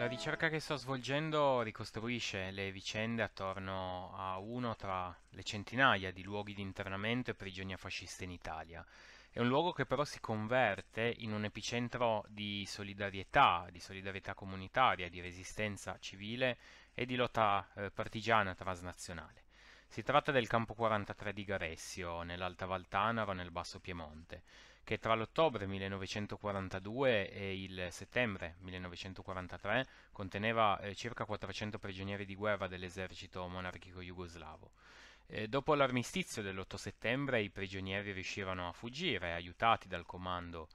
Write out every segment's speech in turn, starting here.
La ricerca che sto svolgendo ricostruisce le vicende attorno a uno tra le centinaia di luoghi di internamento e prigionia fascista in Italia. È un luogo che però si converte in un epicentro di solidarietà, di solidarietà comunitaria, di resistenza civile e di lotta eh, partigiana transnazionale. Si tratta del campo 43 di Garessio, nell'Alta Valtanaro, nel Basso Piemonte che tra l'ottobre 1942 e il settembre 1943 conteneva eh, circa 400 prigionieri di guerra dell'esercito monarchico jugoslavo. Eh, dopo l'armistizio dell'8 settembre i prigionieri riuscirono a fuggire, aiutati dal comando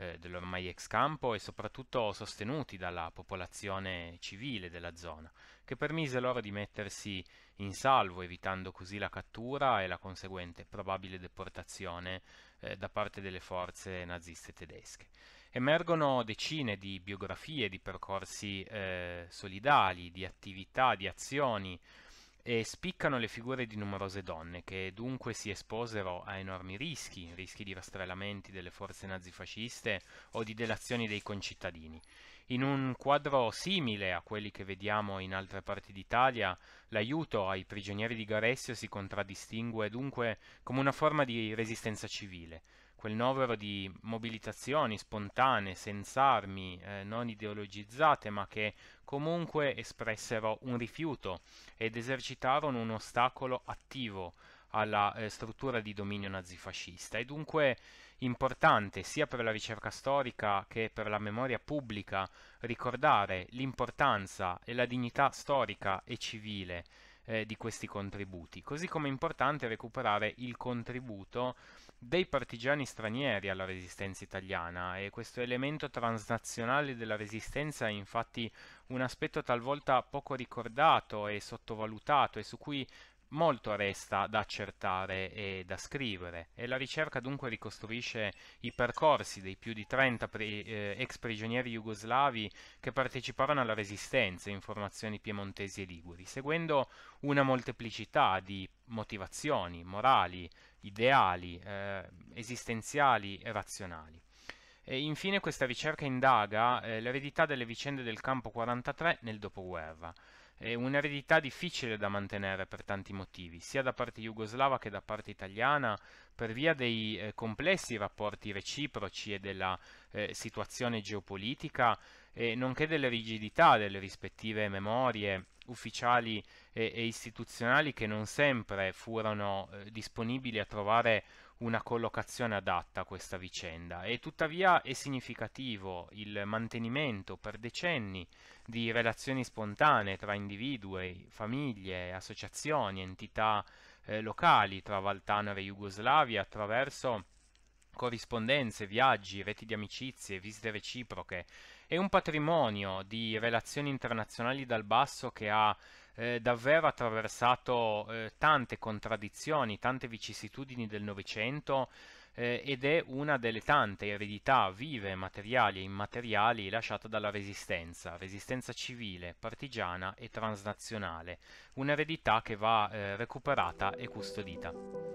eh, dell'ormai ex campo e soprattutto sostenuti dalla popolazione civile della zona, che permise loro di mettersi in salvo evitando così la cattura e la conseguente probabile deportazione eh, da parte delle forze naziste tedesche. Emergono decine di biografie, di percorsi eh, solidali, di attività, di azioni, e spiccano le figure di numerose donne che dunque si esposero a enormi rischi, rischi di rastrellamenti delle forze nazifasciste o di delazioni dei concittadini. In un quadro simile a quelli che vediamo in altre parti d'Italia, l'aiuto ai prigionieri di Garessio si contraddistingue dunque come una forma di resistenza civile, quel novero di mobilitazioni spontanee, senza armi, eh, non ideologizzate, ma che comunque espressero un rifiuto ed esercitarono un ostacolo attivo alla eh, struttura di dominio nazifascista. È dunque importante sia per la ricerca storica che per la memoria pubblica ricordare l'importanza e la dignità storica e civile eh, di questi contributi. Così come è importante recuperare il contributo dei partigiani stranieri alla resistenza italiana e questo elemento transnazionale della resistenza è infatti un aspetto talvolta poco ricordato e sottovalutato e su cui Molto resta da accertare e da scrivere e la ricerca dunque ricostruisce i percorsi dei più di 30 pre, eh, ex prigionieri jugoslavi che parteciparono alla resistenza in formazioni piemontesi e liguri, seguendo una molteplicità di motivazioni morali, ideali, eh, esistenziali e razionali. E infine questa ricerca indaga eh, l'eredità delle vicende del campo 43 nel dopoguerra. È un'eredità difficile da mantenere per tanti motivi, sia da parte jugoslava che da parte italiana, per via dei eh, complessi rapporti reciproci e della eh, situazione geopolitica, eh, nonché delle rigidità delle rispettive memorie ufficiali e, eh, e istituzionali che non sempre furono eh, disponibili a trovare una collocazione adatta a questa vicenda e tuttavia è significativo il mantenimento per decenni di relazioni spontanee tra individui, famiglie, associazioni, entità eh, locali tra Valtano e Jugoslavia attraverso corrispondenze, viaggi, reti di amicizie, visite reciproche. È un patrimonio di relazioni internazionali dal basso che ha eh, davvero attraversato eh, tante contraddizioni, tante vicissitudini del Novecento eh, ed è una delle tante eredità vive, materiali e immateriali lasciate dalla resistenza, resistenza civile, partigiana e transnazionale, un'eredità che va eh, recuperata e custodita.